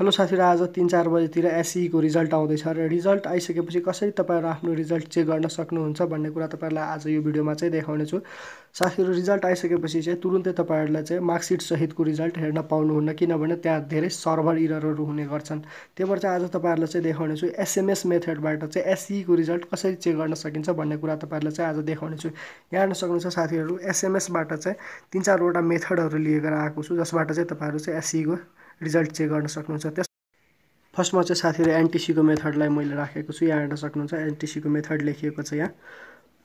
hello साथीहरू आज तिन चार बजीतिर एसइको e e रिजल्ट आउँदैछ र रिजल्ट आइसकेपछि कसरी तपाईँहरू आफ्नो रिजल्ट चेक गर्न सक्नुहुन्छ भन्ने कुरा तपाईँहरूलाई आज यो भिडियोमा चाहिँ देखाउनेछु साथीहरू रिजल्ट आइसकेपछि चाहिँ तुरुन्तै तपाईँहरूलाई चाहिँ मार्कसिट सहितको रिजल्ट हेर्न पाउनुहुन्न किनभने त्यहाँ धेरै सर्भर इररहरू हुने गर्छन् त्यही भएर चाहिँ आज तपाईँहरूलाई चाहिँ देखाउने छु एसएमएस मेथडबाट चाहिँ एसइको e रिजल्ट कसरी चेक गर्न सकिन्छ भन्ने कुरा तपाईँहरूलाई चाहिँ आज देखाउने छु यहाँ हेर्न सक्नुहुन्छ साथीहरू एसएमएसबाट चाहिँ तिन चारवटा मेथडहरू लिएर आएको छु जसबाट चाहिँ तपाईँहरू चाहिँ एसइको रिजल्ट चेक गर्न सक्नुहुन्छ त्यस फर्स्टमा चाहिँ साथीहरू एनटिसीको मेथडलाई मैले राखेको छु यहाँ हेर्न सक्नुहुन्छ एनटिसीको मेथड लेखिएको छ यहाँ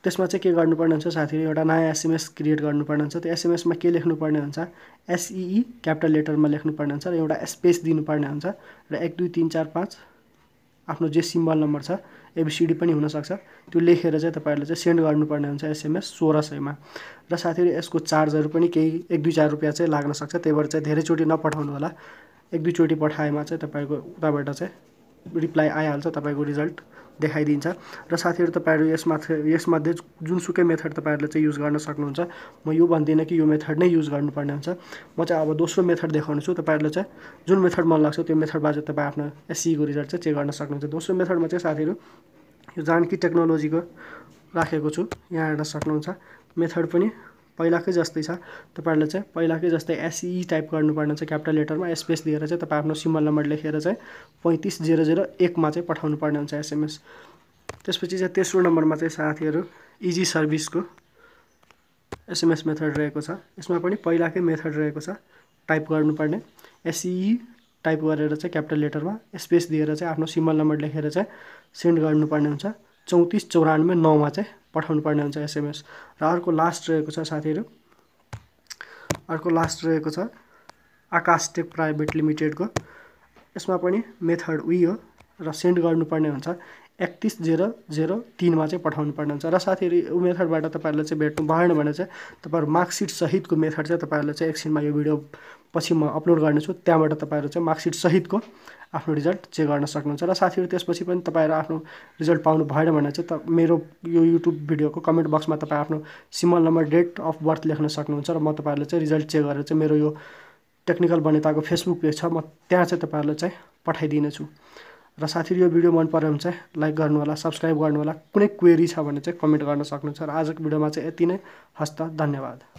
त्यसमा चाहिँ के गर्नुपर्ने हुन्छ साथीहरू एउटा नयाँ एसएमएस क्रिएट गर्नुपर्ने हुन्छ त्यो एसएमएसमा के लेख्नुपर्ने हुन्छ एसइई क्यापिटल लेटरमा लेख्नुपर्ने हुन्छ र एउटा स्पेस दिनुपर्ने हुन्छ र एक दुई तिन चार पाँच आफ्नो जे सिम्बल नम्बर छ एबिसिडी पनि हुनसक्छ त्यो लेखेर चाहिँ तपाईँहरूले चाहिँ सेन्ड गर्नुपर्ने हुन्छ एसएमएस सोह्र सयमा र साथीहरू यसको चार्जहरू पनि केही एक दुई चार रुपियाँ चाहिँ लाग्न सक्छ त्यही भएर चाहिँ धेरैचोटि नपठाउनु होला एक दुईचोटि पठाएमा चाहिँ तपाईँको उताबाट चाहिँ रिप्लाई आइहाल्छ तपाईँको रिजल्ट देखाइदिन्छ र साथीहरू तपाईँहरू यसमाथि यसमध्ये जुनसुकै मेथड तपाईँहरूले चाहिँ युज गर्न सक्नुहुन्छ म यो भन्दिनँ कि यो मेथड नै युज गर्नुपर्ने हुन्छ म चाहिँ अब दोस्रो मेथड देखाउनु छु तपाईँहरूले चाहिँ जुन मेथड मन लाग्छ त्यो मेथडबाट चाहिँ तपाईँ आफ्नो एससीको रिजल्ट चाहिँ चेक गर्न सक्नुहुन्छ दोस्रो मेथडमा चाहिँ साथीहरू यो जानकी टेक्नोलोजीको राखेको छु यहाँ हेर्न सक्नुहुन्छ मेथड पनि पहिलाकै जस्तै छ तपाईँहरूले चाहिँ पहिलाकै जस्तै एसई टाइप e गर्नुपर्ने चाहिँ क्यापिटल लेटरमा स्पेस दिएर चाहिँ तपाईँ आफ्नो सिम्बल नम्बर लेखेर चाहिँ पैँतिस जिरो जिरो एकमा चाहिँ पठाउनु पर्ने हुन्छ एसएमएस त्यसपछि चाहिँ तेस्रो नम्बरमा चाहिँ साथीहरू इजी सर्भिसको एसएमएस मेथड रहेको छ यसमा पनि पहिलाकै मेथड रहेको छ टाइप गर्नुपर्ने एसई टाइप e गरेर चाहिँ क्यापिटल लेटरमा स्पेस दिएर चाहिँ आफ्नो सिम्बल नम्बर लेखेर चाहिँ सेन्ड गर्नुपर्ने हुन्छ चौतिस चौरानब्बे नौमा चाहिँ पठाउनु पर्ने हुन्छ एसएमएस र अर्को लास्ट रहेको छ साथीहरू अर्को लास्ट रहेको छ आकाश टेक प्राइभेट लिमिटेडको यसमा पनि मेथड उही हो र सेन्ड गर्नुपर्ने हुन्छ एकतिस जेरो जेरो तिनमा चाहिँ पठाउनु पर्ने हुन्छ र साथीहरू यो मेथडबाट तपाईँहरूलाई चाहिँ भेट्नु भएन भने चाहिँ तपाईँहरू मार्कसिट सहितको मेथड चाहिँ तपाईँहरूले चाहिँ एकछिनमा यो भिडियो पछि म अपलोड गर्नेछु त्यहाँबाट तपाईँहरू चाहिँ मार्कसिट सहितको आफ्नो रिजल्ट चेक गर्न सक्नुहुन्छ र साथीहरू त्यसपछि पनि तपाईँहरू आफ्नो रिजल्ट पाउनु भएन भने चाहिँ त मेरो यो युट्युब भिडियोको कमेन्ट बक्समा तपाईँ आफ्नो सिमल नम्बर डेट अफ बर्थ लेख्न सक्नुहुन्छ र म तपाईँहरूले चाहिँ रिजल्ट चेक गरेर चाहिँ मेरो यो टेक्निकल बनेताको फेसबुक पेज छ म त्यहाँ चाहिँ तपाईँहरूलाई चाहिँ पठाइदिनेछु र साथीहरू यो भिडियो मन पऱ्यो भने चाहिँ लाइक गर्नु होला सब्सक्राइब गर्नु होला कुनै क्वेरी छ भने चाहिँ कमेन्ट गर्न सक्नुहुन्छ र आजको भिडियोमा चाहिँ यति नै हस्त धन्यवाद